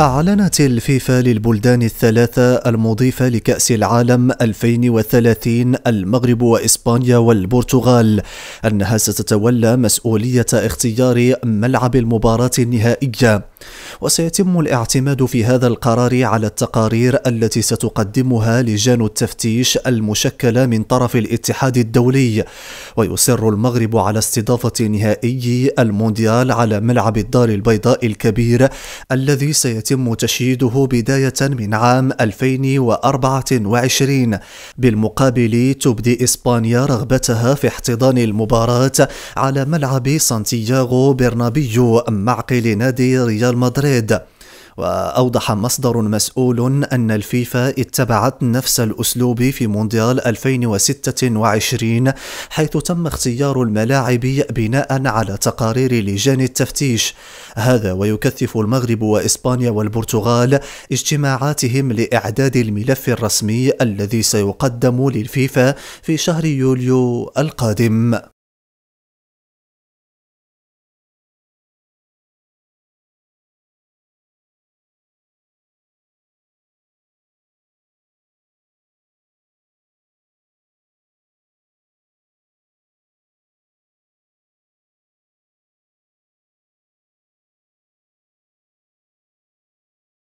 أعلنت الفيفا للبلدان الثلاثة المضيفة لكأس العالم 2030 المغرب وإسبانيا والبرتغال أنها ستتولى مسؤولية اختيار ملعب المباراة النهائية وسيتم الاعتماد في هذا القرار على التقارير التي ستقدمها لجان التفتيش المشكلة من طرف الاتحاد الدولي ويصر المغرب على استضافة نهائي المونديال على ملعب الدار البيضاء الكبير الذي سيتم تشييده بداية من عام 2024 بالمقابل تبدي إسبانيا رغبتها في احتضان المباراة على ملعب سانتياغو برنابيو معقل نادي ريال مدريد الفساد وأوضح مصدر مسؤول أن الفيفا اتبعت نفس الأسلوب في مونديال 2026 حيث تم اختيار الملاعب بناء على تقارير لجان التفتيش هذا ويكثف المغرب وإسبانيا والبرتغال اجتماعاتهم لإعداد الملف الرسمي الذي سيقدم للفيفا في شهر يوليو القادم